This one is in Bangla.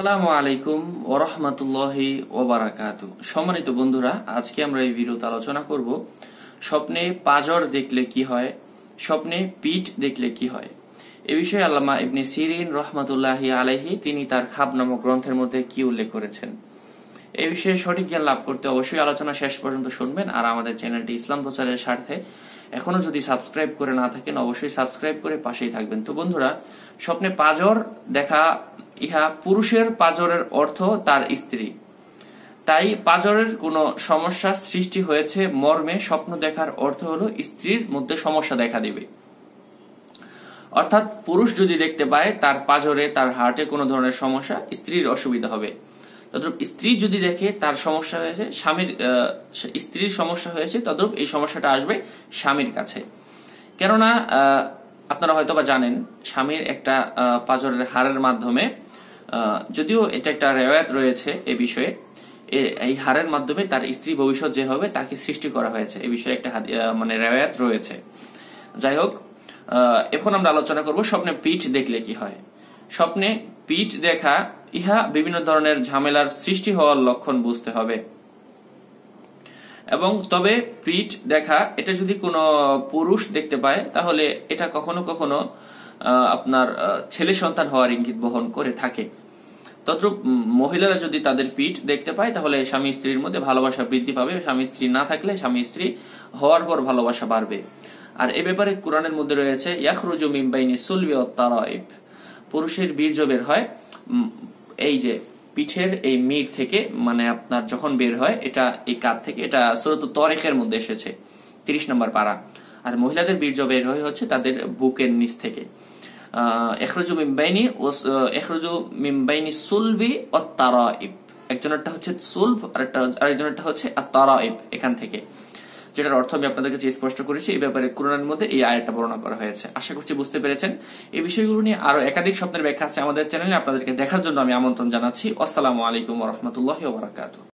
সালামু আলাইকুম ওবারাকাত সম্মানিত বন্ধুরা আজকে আমরা এই ভিডিওতে আলোচনা করব স্বপ্নে পাজর দেখলে কি হয় স্বপ্নে পিঠ দেখলে কি হয় এ বিষয়ে আল্লামা ইবনে সিরিন তিনি তার খাব নামক গ্রন্থের মধ্যে কি উল্লেখ করেছেন এ বিষয়ে সঠিক জ্ঞান লাভ করতে অবশ্যই আলোচনা শেষ পর্যন্ত শুনবেন আর আমাদের চ্যানেলটি ইসলাম প্রচারের স্বার্থে এখনো যদি সাবস্ক্রাইব করে না থাকেন অবশ্যই সাবস্ক্রাইব করে পাশেই থাকবেন তো বন্ধুরা স্বপ্নে পাজর দেখা ইহা পুরুষের পাজরের অর্থ তার স্ত্রী তাই পাজরের কোনো সমস্যা সৃষ্টি হয়েছে মর্মে স্বপ্ন দেখার অর্থ হলো স্ত্রীর মধ্যে সমস্যা দেখা দেবে অর্থাৎ পুরুষ যদি দেখতে পায় তার পাজরে তার হার্টে কোন ধরনের সমস্যা স্ত্রীর অসুবিধা হবে তদ্রুপ স্ত্রী যদি দেখে তার সমস্যা হয়েছে স্বামীর স্ত্রীর সমস্যা হয়েছে তদ্রুপ এই সমস্যাটা আসবে স্বামীর কাছে কেননা আপনারা হয়তো বা জানেন স্বামীর একটা পাজরের হারের মাধ্যমে যদিও এটা একটা রেওয়াত রয়েছে এ বিষয়ে এই হারের মাধ্যমে তার স্ত্রী ভবিষ্যৎ যে হবে তাকে সৃষ্টি করা হয়েছে এ বিষয়ে একটা মানে রেওয়াত রয়েছে যাই হোক এখন আমরা আলোচনা করব স্বপ্নে পিঠ দেখলে কি হয় স্বপ্নে পিঠ দেখা ইহা বিভিন্ন ধরনের ঝামেলার সৃষ্টি হওয়ার লক্ষণ বুঝতে হবে এবং তবে পিঠ দেখা এটা যদি কোনো পুরুষ দেখতে পায় তাহলে এটা কখনো কখনো আহ আপনার ছেলে সন্তান হওয়ার ইঙ্গিত বহন করে থাকে তদ্রূপ মহিলারা যদি তাদের পিঠ দেখতে পায় তাহলে স্বামী স্ত্রীর মধ্যে ভালোবাসা বৃদ্ধি পাবে স্বামী স্ত্রী না থাকলে স্বামী স্ত্রী হওয়ার পর ভালোবাসা বাড়বে আর এ ব্যাপারে কোরআনের মধ্যে রয়েছে পুরুষের বীর্য বের হয় এই যে পিঠের এই মির থেকে মানে আপনার যখন বের হয় এটা এই কাত থেকে এটা স্রোত তরেকের মধ্যে এসেছে তিরিশ নম্বর পাড়া আর মহিলাদের বীর্য বের হয় হচ্ছে তাদের বুকের নিচ থেকে সুলবি ও তারাইব একজনেরটা হচ্ছে সুলভ হচ্ছে তারাইব এখান থেকে যেটার অর্থ আমি আপনাদের কাছে স্পষ্ট করেছি এই ব্যাপারে কোরআনের মধ্যে এই আয়টা বর্ণনা করা হয়েছে আশা করছি বুঝতে পেরেছেন এই বিষয়গুলো নিয়ে আরো একাধিক স্বপ্নের ব্যাখ্যা আছে আমাদের চ্যানেলে আপনাদেরকে দেখার জন্য আমি আমন্ত্রণ জানাচ্ছি আসসালামু আলাইকুম রহমতুল্লাহ